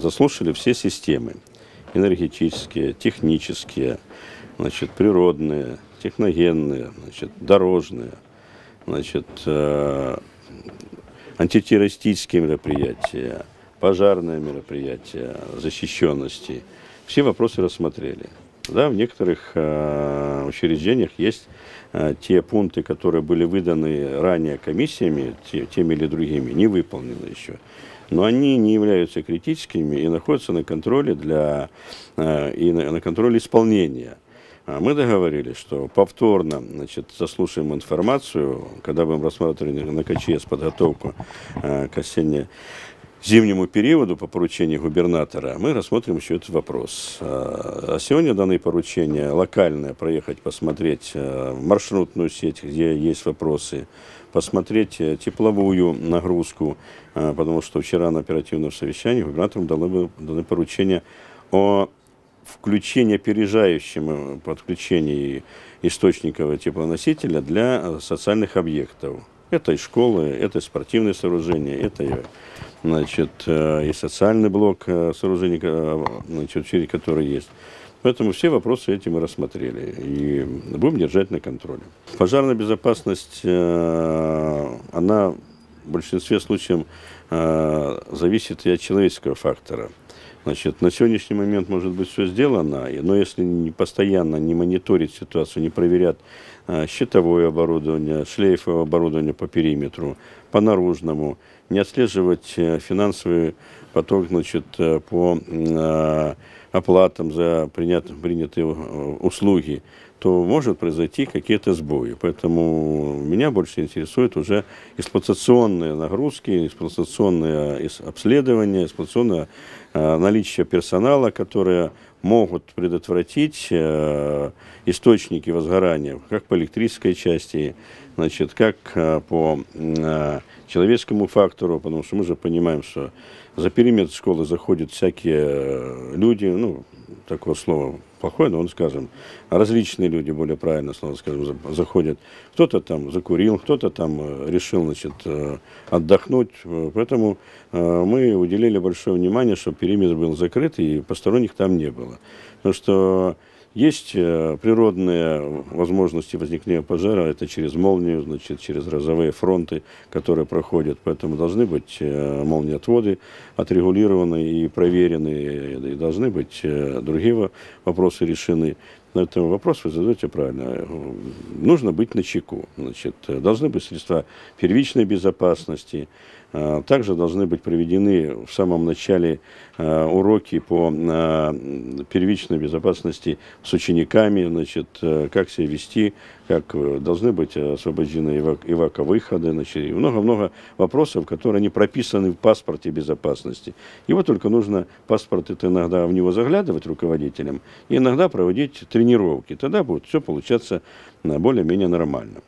Заслушали все системы – энергетические, технические, значит, природные, техногенные, значит, дорожные, значит, э, антитеррористические мероприятия, пожарные мероприятия, защищенности. Все вопросы рассмотрели. Да, в некоторых э, учреждениях есть э, те пункты, которые были выданы ранее комиссиями, те, теми или другими, не выполнены еще но они не являются критическими и находятся на контроле, для, э, и на, на контроле исполнения. А мы договорились, что повторно значит, заслушаем информацию, когда будем рассматривать на КЧС подготовку э, к осенне зимнему периоду по поручению губернатора, мы рассмотрим еще этот вопрос. А, а сегодня данные поручения локальное проехать, посмотреть э, маршрутную сеть, где есть вопросы, посмотреть э, тепловую нагрузку, э, потому что вчера на оперативном совещании губернаторам даны, даны поручения о включении опережающем э, подключении источников теплоносителя для социальных объектов. Это и школы, это и спортивные сооружения, это и, значит, и социальный блок сооружений, значит, которые есть. Поэтому все вопросы эти мы рассмотрели и будем держать на контроле. Пожарная безопасность, э, она в большинстве случаев э, зависит и от человеческого фактора. Значит, на сегодняшний момент, может быть, все сделано, но если не постоянно не мониторить ситуацию, не проверят а, э, щитовое оборудование, шлейфовое оборудование по периметру, по-наружному, не отслеживать э, финансовый поток значит, э, по э, оплатам за принятые услуги, то может произойти какие-то сбои. Поэтому меня больше интересуют уже эксплуатационные нагрузки, эксплуатационные обследования, эксплуатационное наличие персонала, которое могут предотвратить э, источники возгорания, как по электрической части, значит, как э, по э, человеческому фактору, потому что мы же понимаем, что за периметр школы заходят всякие люди, ну, такое слово плохое, но он, скажем, различные люди, более правильно слово, скажем, заходят. Кто-то там закурил, кто-то там э, решил, значит, э, отдохнуть. Э, поэтому мы уделили большое внимание, чтобы периметр был закрыт и посторонних там не было. Потому что есть э, природные возможности возникновения пожара, это через молнию, значит, через розовые фронты, которые проходят, поэтому должны быть э, молниеотводы отрегулированы и проверены, и должны быть э, другие вопросы решены на этом вопрос вы задаете правильно. Нужно быть на чеку. Значит, должны быть средства первичной безопасности. А, также должны быть проведены в самом начале а, уроки по а, первичной безопасности с учениками, значит, э, как себя вести, как э, должны быть освобождены выходы значит, и много-много вопросов, которые не прописаны в паспорте безопасности. Его только нужно, паспорт это иногда в него заглядывать руководителям, и иногда проводить три тренировки. Тогда будет все получаться более-менее нормально.